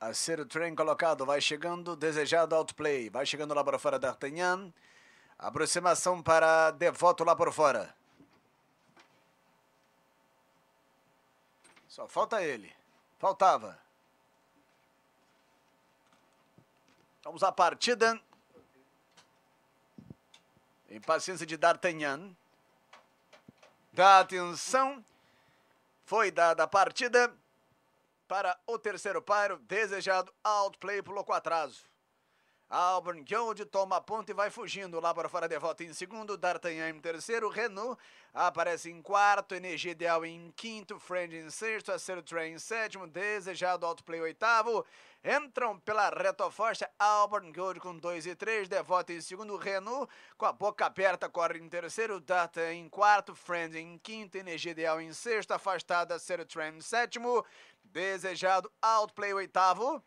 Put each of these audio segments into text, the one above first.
A ser train colocado, vai chegando, desejado outplay, vai chegando lá para fora D'Artagnan. Aproximação para Devoto lá por fora. Só falta ele. Faltava. Vamos à partida. Impaciência de D'Artagnan. Da atenção. Foi dada a partida para o terceiro pairo, desejado outplay, pulou com atraso. Auburn Gold toma a ponta e vai fugindo. Lá para fora, Devolta em segundo. D'Artagnan em terceiro. Renault aparece em quarto. Energia Ideal em quinto. Friend em sexto. Acero Train em sétimo. Desejado Autoplay oitavo. Entram pela reta força, Auburn Gold com 2 e 3. Devota em segundo. Renault com a boca aberta. Corre em terceiro. D'Artagnan em quarto. Friend em quinto. Energia Ideal em sexto. Afastada. Acero Train em sétimo. Desejado Outplay oitavo.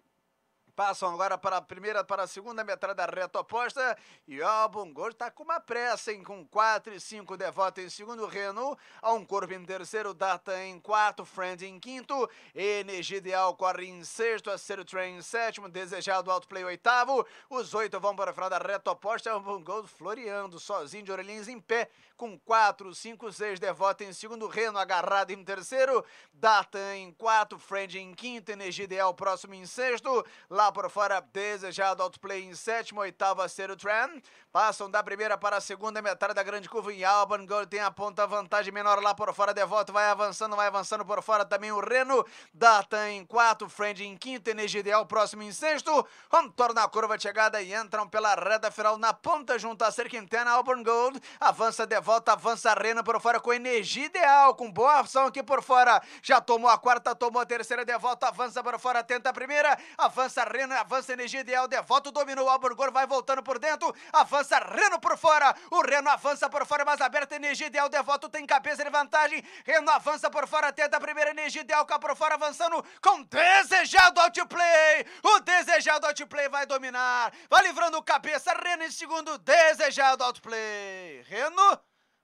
Passam agora para a primeira, para a segunda metade da reta oposta. E ó, oh, Bom Gosto está com uma pressa, hein? Com 4 e 5, devotos em segundo, reno A um corpo em terceiro, Data em quarto, Friend em quinto. Energia Ideal corre em sexto, Acero Train em sétimo, Desejado Autoplay oitavo. Os oito vão para a da reta oposta. É o Bom Gosto floreando, sozinho de orelhinhas em pé, com 4, 5, 6, devotos em segundo, reno agarrado em terceiro, Data em quarto, Friend em quinto, Energia Ideal próximo em sexto, La por fora desejado autoplay em sétimo, oitavo a ser o Tran. Passam da primeira para a segunda metade da grande curva em Alban. Gold tem a ponta vantagem menor lá por fora. Devoto vai avançando, vai avançando por fora também o Reno. Data em quarto, Friend em quinto, Energia Ideal próximo em sexto. Antoro na curva de chegada e entram pela reta final na ponta junto à cerca interna. Alban Gold avança, volta avança, Reno por fora com Energia Ideal, com boa opção aqui por fora. Já tomou a quarta, tomou a terceira, volta avança por fora, tenta a primeira, avança, Reno. Reno, avança energia ideal, Devoto dominou, o Alborgor vai voltando por dentro, avança Reno por fora, o Reno avança por fora, mas aberta energia ideal, Devoto tem cabeça de vantagem, Reno avança por fora, tenta a primeira energia ideal, cá por fora avançando com desejado outplay, o desejado outplay vai dominar, vai livrando cabeça, Reno em segundo, desejado outplay, Reno...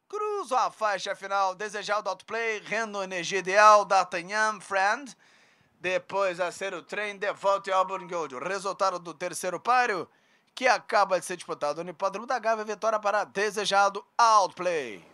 Cruza a faixa final, desejado outplay, Reno, energia ideal, D'Artagnan, friend. Depois a ser o trem de volta em Auburn Gold. O resultado do terceiro páreo, que acaba de ser disputado no hipódromo da Gávea, vitória para desejado Outplay.